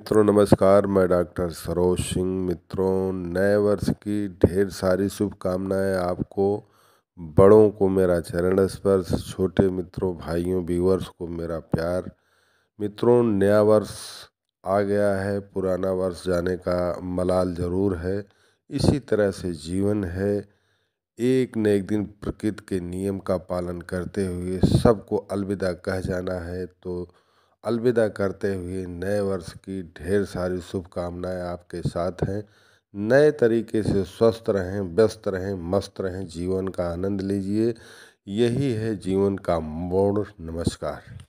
मित्रों नमस्कार मैं डॉक्टर सरोज सिंह मित्रों नए वर्ष की ढेर सारी शुभकामनाएं आपको बड़ों को मेरा चरण स्पर्श छोटे मित्रों भाइयों व्यूवर्स को मेरा प्यार मित्रों नया वर्ष आ गया है पुराना वर्ष जाने का मलाल ज़रूर है इसी तरह से जीवन है एक न एक दिन प्रकृति के नियम का पालन करते हुए सबको अलविदा कह जाना है तो अलविदा करते हुए नए वर्ष की ढेर सारी शुभकामनाएं आपके साथ हैं नए तरीके से स्वस्थ रहें व्यस्त रहें मस्त रहें जीवन का आनंद लीजिए यही है जीवन का मोड़ नमस्कार